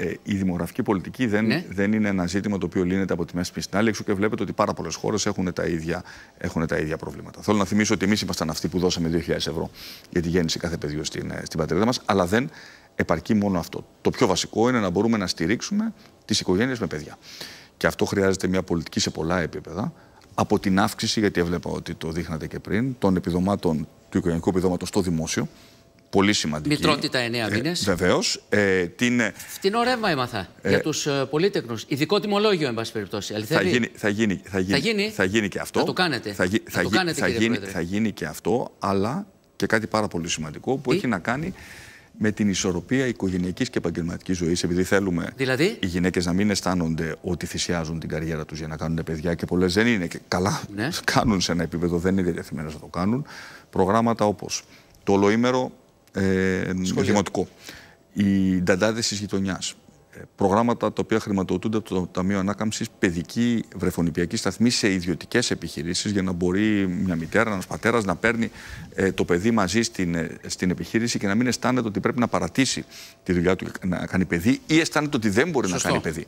Ε, η δημογραφική πολιτική δεν, ναι. δεν είναι ένα ζήτημα το οποίο λύνεται από τη μέση Στην άλλη, εξού και βλέπετε ότι πάρα πολλές χώρες έχουν, τα ίδια, έχουν τα ίδια προβλήματα. Θέλω να θυμίσω ότι εμείς ήμασταν αυτοί που δώσαμε 2.000 ευρώ για τη γέννηση κάθε παιδιού στην, ε, στην πατρίδα μας, αλλά δεν επαρκεί μόνο αυτό. Το πιο βασικό είναι να μπορούμε να στηρίξουμε τις οικογένειες με παιδιά. Και αυτό χρειάζεται μια πολιτική σε πολλά επίπεδα. Από την αύξηση, γιατί έβλεπα ότι το δείχνατε και πριν, των επιδομάτων του οικογενειακού επιδόματος στο δημόσιο, πολύ σημαντική. Μητρότητα εννέα μήνε. Ε, Βεβαίως. Ε, την... Φτηνό ε, ρεύμα έμαθα ε, για τους ε, πολίτεκνου. Ειδικό τιμολόγιο, εν πάση περιπτώσει. Θα γίνει, θα, γίνει, θα, γίνει, θα, γίνει. θα και αυτό. Θα το κάνετε. Θα, θα, θα γίνει, θα γίνει και αυτό, αλλά και κάτι πάρα πολύ σημαντικό που έχει να κάνει με την ισορροπία οικογενειακής και επαγγελματικής ζωής. Επειδή θέλουμε δηλαδή? οι γυναίκες να μην αισθάνονται ότι θυσιάζουν την καριέρα τους για να κάνουν παιδιά και πολλές δεν είναι καλά. Ναι. Κάνουν σε ένα επίπεδο, δεν είναι διατεθειμένες να το κάνουν. Προγράμματα όπως το ολοήμερο ε, δημοτικού. Οι νταντάδες της γειτονιάς. Ε, προγράμματα τα οποία χρηματοδοτούνται από το Ταμείο Ανάκαμψης, παιδική βρεφονιπιακή σταθμή σε ιδιωτικές επιχειρήσεις, για να μπορεί μια μητέρα, ένας πατέρας να παίρνει ε, το παιδί μαζί στην, ε, στην επιχείρηση και να μην αισθάνεται ότι πρέπει να παρατήσει τη δουλειά του να κάνει παιδί ή αισθάνεται ότι δεν μπορεί να κάνει παιδί.